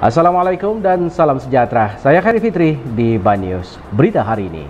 Assalamualaikum dan salam sejahtera. Saya Khairi Fitri di Banyus. Berita hari ini.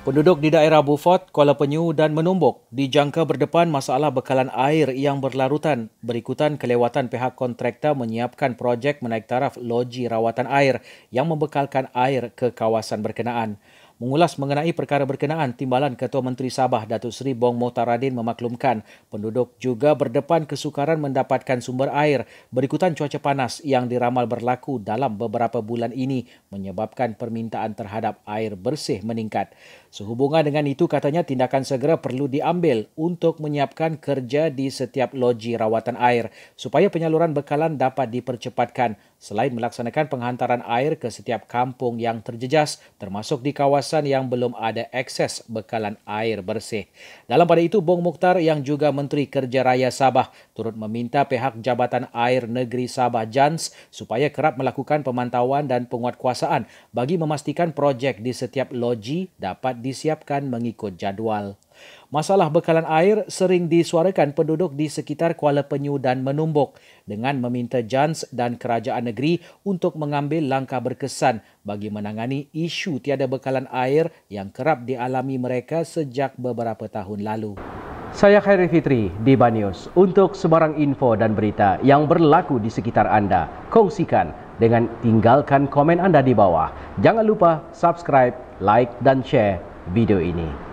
Penduduk di daerah Bufot, Kuala Penyu dan Menumbuk dijangka berdepan masalah bekalan air yang berlarutan berikutan kelewatan pihak kontraktor menyiapkan projek menaik taraf loji rawatan air yang membekalkan air ke kawasan berkenaan. Mengulas mengenai perkara berkenaan, Timbalan Ketua Menteri Sabah Datuk Seri Bong Mohtar memaklumkan penduduk juga berdepan kesukaran mendapatkan sumber air berikutan cuaca panas yang diramal berlaku dalam beberapa bulan ini menyebabkan permintaan terhadap air bersih meningkat. Sehubungan dengan itu katanya tindakan segera perlu diambil untuk menyiapkan kerja di setiap loji rawatan air supaya penyaluran bekalan dapat dipercepatkan Selain melaksanakan penghantaran air ke setiap kampung yang terjejas termasuk di kawasan yang belum ada akses bekalan air bersih. Dalam pada itu Bong Mukhtar yang juga Menteri Kerja Raya Sabah turut meminta pihak Jabatan Air Negeri Sabah Jans supaya kerap melakukan pemantauan dan penguatkuasaan bagi memastikan projek di setiap loji dapat disiapkan mengikut jadual. Masalah bekalan air sering disuarakan penduduk di sekitar Kuala Penyu dan Menumbuk dengan meminta Jans dan Kerajaan Negeri untuk mengambil langkah berkesan bagi menangani isu tiada bekalan air yang kerap dialami mereka sejak beberapa tahun lalu. Saya Khairi Fitri di Banyus. Untuk sebarang info dan berita yang berlaku di sekitar anda, kongsikan dengan tinggalkan komen anda di bawah. Jangan lupa subscribe, like dan share video ini.